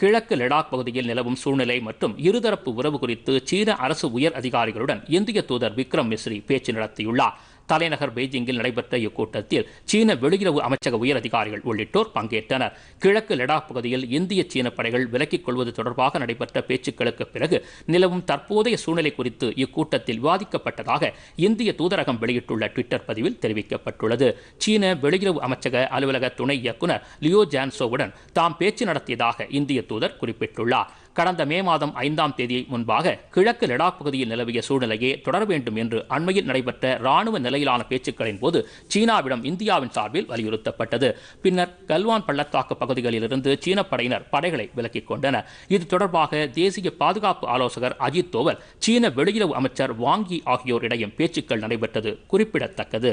கிழக்கு லடாக் பகுதியில் நிலவும் சூழ்நிலை மற்றும் இருதரப்பு உறவு குறித்து சீன அரசு உயர் அதிகாரிகளுடன் இந்திய தூதர் விக்ரம் மிஸ்ரி பேச்சு நடத்தியுள்ளார் தலைநகர் பெய்ஜிங்கில் நடைபெற்ற இக்கூட்டத்தில் சீன வெளியுறவு அமைச்சக உயர் அதிகாரிகள் உள்ளிட்டோர் பங்கேற்றனர் கிழக்கு லடாக் பகுதியில் இந்திய சீன படைகள் விலக்கிக் கொள்வது தொடர்பாக நடைபெற்ற பேச்சுக்களுக்கு பிறகு நிலவும் தற்போதைய சூழ்நிலை குறித்து இக்கூட்டத்தில் விவாதிக்கப்பட்டதாக இந்திய தூதரகம் வெளியிட்டுள்ள ட்விட்டர் பதிவில் தெரிவிக்கப்பட்டுள்ளது சீன வெளியுறவு அமைச்சக அலுவலக துணை இயக்குநர் லியோ ஜான்சோவுடன் தாம் பேச்சு நடத்தியதாக இந்திய தூதர் குறிப்பிட்டுள்ளார் கடந்த மே மாதம் ஐந்தாம் தேதி முன்பாக கிழக்கு லடாக் பகுதியில் நிலவிய சூழ்நிலையே தொடர வேண்டும் என்று அண்மையில் நடைபெற்ற ராணுவ நிலையிலான பேச்சுக்களின் போது சீனாவிடம் இந்தியாவின் சார்பில் வலியுறுத்தப்பட்டது பின்னர் கல்வான் பள்ளத்தாக்கு பகுதிகளிலிருந்து சீன படையினர் படைகளை விலக்கிக் கொண்டனர் இது தொடர்பாக தேசிய பாதுகாப்பு ஆலோசகர் அஜித் தோவல் சீன வெளியுறவு அமைச்சர் வாங்கி ஆகியோரிடையும் பேச்சுக்கள் நடைபெற்றது குறிப்பிடத்தக்கது